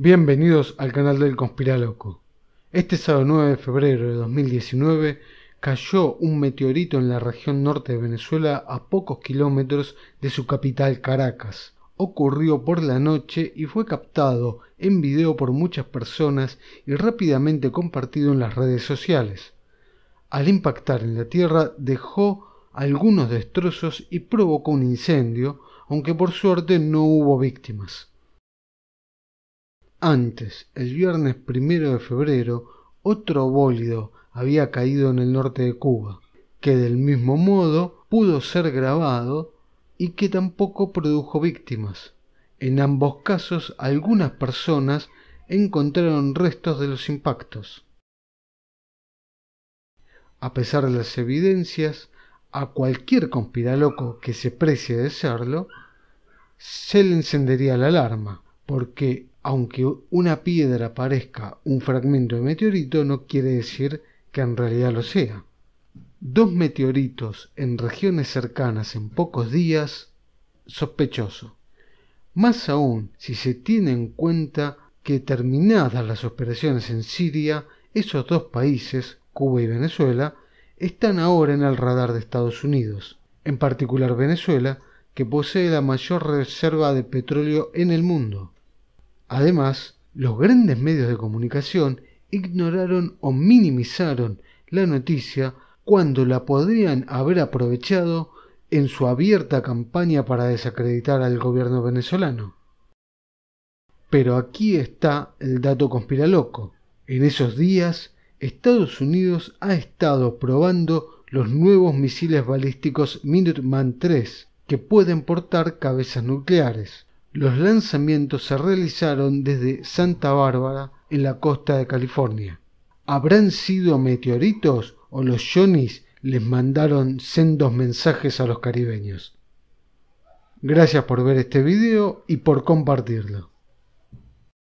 Bienvenidos al canal del Conspiraloco. Este sábado 9 de febrero de 2019 cayó un meteorito en la región norte de Venezuela a pocos kilómetros de su capital Caracas. Ocurrió por la noche y fue captado en video por muchas personas y rápidamente compartido en las redes sociales. Al impactar en la Tierra dejó algunos destrozos y provocó un incendio, aunque por suerte no hubo víctimas. Antes, el viernes primero de febrero, otro bólido había caído en el norte de Cuba, que del mismo modo pudo ser grabado y que tampoco produjo víctimas. En ambos casos, algunas personas encontraron restos de los impactos. A pesar de las evidencias, a cualquier conspiraloco que se precie de serlo, se le encendería la alarma, porque aunque una piedra parezca un fragmento de meteorito, no quiere decir que en realidad lo sea. Dos meteoritos en regiones cercanas en pocos días, sospechoso. Más aún si se tiene en cuenta que terminadas las operaciones en Siria, esos dos países, Cuba y Venezuela, están ahora en el radar de Estados Unidos, en particular Venezuela, que posee la mayor reserva de petróleo en el mundo. Además, los grandes medios de comunicación ignoraron o minimizaron la noticia cuando la podrían haber aprovechado en su abierta campaña para desacreditar al gobierno venezolano. Pero aquí está el dato conspiraloco. En esos días, Estados Unidos ha estado probando los nuevos misiles balísticos Minuteman III, que pueden portar cabezas nucleares. Los lanzamientos se realizaron desde Santa Bárbara en la costa de California. ¿Habrán sido meteoritos o los Johnnies les mandaron sendos mensajes a los caribeños? Gracias por ver este video y por compartirlo.